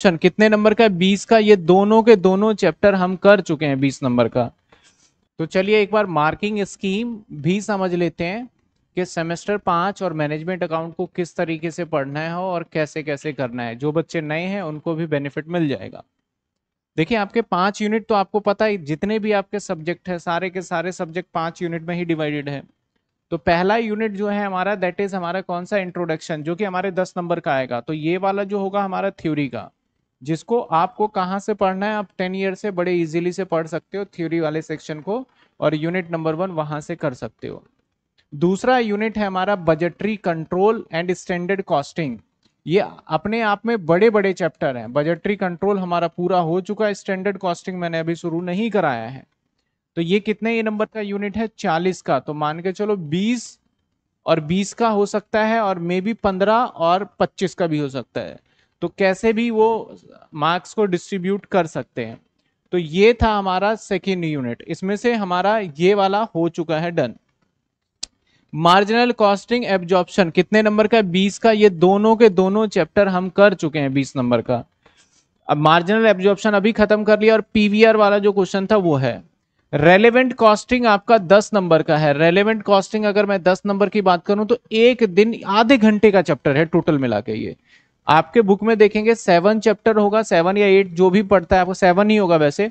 question कितने number का बीस का ये दोनों के दोनों चैप्टर हम कर चुके हैं बीस नंबर का तो चलिए एक बार मार्किंग स्कीम भी समझ लेते हैं कि सेमेस्टर पांच और मैनेजमेंट अकाउंट को किस तरीके से पढ़ना है और कैसे कैसे करना है जो बच्चे नए हैं उनको भी बेनिफिट मिल जाएगा देखिए आपके पांच यूनिट तो आपको पता ही जितने भी आपके सब्जेक्ट हैं सारे के सारे सब्जेक्ट पांच यूनिट में ही डिवाइडेड है तो पहला यूनिट जो है हमारा दैट इज हमारा कौन सा इंट्रोडक्शन जो कि हमारे दस नंबर का आएगा तो ये वाला जो होगा हमारा थ्योरी का जिसको आपको कहाँ से पढ़ना है आप टेन ईयर से बड़े इजीली से पढ़ सकते हो थ्योरी वाले सेक्शन को और यूनिट नंबर वन वहाँ से कर सकते हो दूसरा यूनिट है हमारा budgetary control and standard costing ये अपने आप में बड़े बड़े चैप्टर हैं बजटरी कंट्रोल हमारा पूरा हो चुका है स्टैंडर्ड कॉस्टिंग मैंने अभी शुरू नहीं कराया है तो ये कितने ये नंबर का यूनिट है चालीस का तो मान के चलो बीस और बीस का हो सकता है और मे बी पंद्रह और पच्चीस का भी हो सकता है तो कैसे भी वो मार्क्स को डिस्ट्रीब्यूट कर सकते हैं तो ये था हमारा सेकेंड यूनिट इसमें से हमारा ये वाला हो चुका है डन मार्जिनल कॉस्टिंग एब्जॉर्प्शन कितने नंबर का बीस का ये दोनों के दोनों चैप्टर हम कर चुके हैं बीस नंबर का अब मार्जिनल एब्जॉर्प्शन अभी खत्म कर लिया और पीवीआर वाला जो क्वेश्चन था वो है रेलेवेंट कॉस्टिंग आपका दस नंबर का है रेलेवेंट कॉस्टिंग अगर मैं दस नंबर की बात करूं तो एक दिन आधे घंटे का चैप्टर है टोटल मिला के ये आपके बुक में देखेंगे सेवन चैप्टर होगा सेवन या एट जो भी पढ़ता है आपको सेवन ही होगा वैसे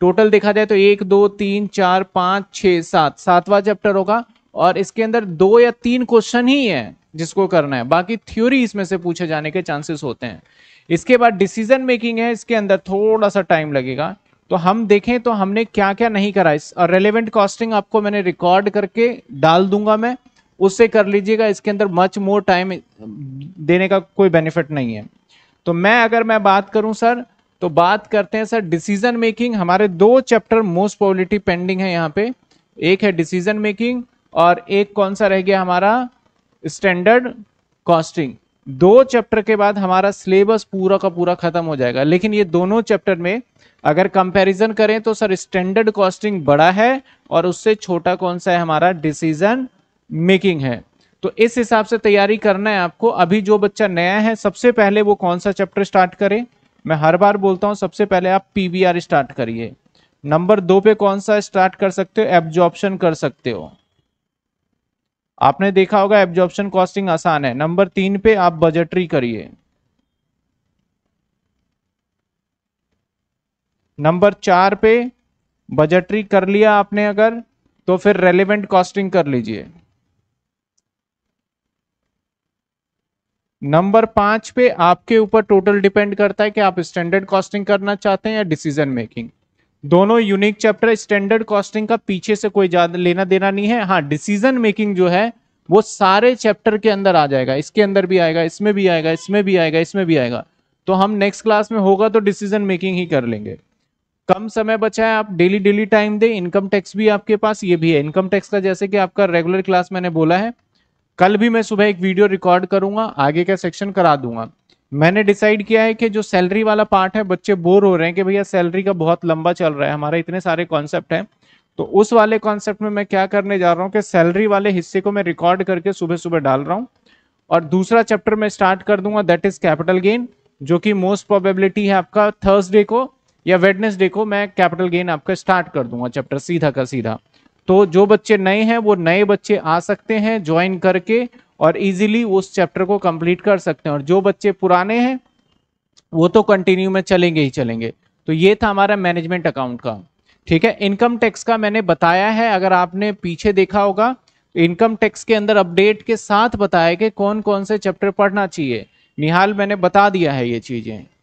टोटल देखा जाए तो एक दो तीन चार पाँच छः सात सातवां चैप्टर होगा और इसके अंदर दो या तीन क्वेश्चन ही है जिसको करना है बाकी थ्योरी इसमें से पूछे जाने के चांसेस होते हैं इसके बाद डिसीजन मेकिंग है इसके अंदर थोड़ा सा टाइम लगेगा तो हम देखें तो हमने क्या क्या नहीं करा इस और रेलिवेंट कॉस्टिंग आपको मैंने रिकॉर्ड करके डाल दूंगा मैं उससे कर लीजिएगा इसके अंदर मच मोर टाइम देने का कोई बेनिफिट नहीं है तो मैं अगर मैं बात करूं सर तो बात करते हैं सर डिसीजन मेकिंग हमारे दो चैप्टर मोस्ट पॉलिटी पेंडिंग है यहाँ पे एक है डिसीजन मेकिंग और एक कौन सा रह गया हमारा स्टैंडर्ड कॉस्टिंग दो चैप्टर के बाद हमारा सिलेबस पूरा का पूरा खत्म हो जाएगा लेकिन ये दोनों चैप्टर में अगर कंपैरिजन करें तो सर स्टैंडर्ड कॉस्टिंग बड़ा है और उससे छोटा कौन सा है हमारा डिसीजन मेकिंग है तो इस हिसाब से तैयारी करना है आपको अभी जो बच्चा नया है सबसे पहले वो कौन सा चैप्टर स्टार्ट करे मैं हर बार बोलता हूं सबसे पहले आप पीवीआर स्टार्ट करिए नंबर दो पे कौन सा स्टार्ट कर सकते हो एब्जॉर्प्शन कर सकते हो आपने देखा होगा एब्जॉर्प्शन कॉस्टिंग आसान है नंबर तीन पे आप बजटरी करिए नंबर चार पे बजटरी कर लिया आपने अगर तो फिर रेलिवेंट कॉस्टिंग कर लीजिए नंबर पांच पे आपके ऊपर टोटल डिपेंड करता है कि आप स्टैंडर्ड कॉस्टिंग करना चाहते हैं या डिसीजन मेकिंग दोनों यूनिक चैप्टर स्टैंडर्ड कॉस्टिंग का पीछे से कोई ज्यादा लेना देना नहीं है हाँ डिसीजन मेकिंग जो है वो सारे चैप्टर के अंदर आ जाएगा इसके अंदर भी आएगा इसमें भी आएगा इसमें भी आएगा इसमें भी आएगा तो हम नेक्स्ट क्लास में होगा तो डिसीजन मेकिंग ही कर लेंगे कम समय बचा है आप डेली डेली टाइम दे इनकम टैक्स भी आपके पास ये भी है इनकम टैक्स का जैसे कि आपका रेगुलर क्लास मैंने बोला है कल भी मैं सुबह एक वीडियो रिकॉर्ड करूंगा आगे का सेक्शन करा दूंगा मैंने डिसाइड किया है कि जो सैलरी वाला पार्ट है बच्चे बोर हो रहे हैं कि भैया सैलरी का बहुत लंबा चल रहा है हमारा इतने सारे कॉन्सेप्ट हैं तो उस वाले कॉन्सेप्ट में मैं क्या करने जा रहा हूँ कि सैलरी वाले हिस्से को मैं रिकॉर्ड करके सुबह सुबह डाल रहा हूँ और दूसरा चैप्टर मैं स्टार्ट कर दूंगा दैट इज कैपिटल गेन जो कि मोस्ट प्रोबेबिलिटी है आपका थर्सडे को या वेडनेसडे को मैं कैपिटल गेन आपका स्टार्ट कर दूंगा चैप्टर सीधा का सीधा तो जो बच्चे नए हैं वो नए बच्चे आ सकते हैं ज्वाइन करके और इजीली उस चैप्टर को कंप्लीट कर सकते हैं और जो बच्चे पुराने हैं वो तो कंटिन्यू में चलेंगे ही चलेंगे तो ये था हमारा मैनेजमेंट अकाउंट का ठीक है इनकम टैक्स का मैंने बताया है अगर आपने पीछे देखा होगा इनकम टैक्स के अंदर अपडेट के साथ बताया कि कौन कौन से चैप्टर पढ़ना चाहिए निहाल मैंने बता दिया है ये चीज़ें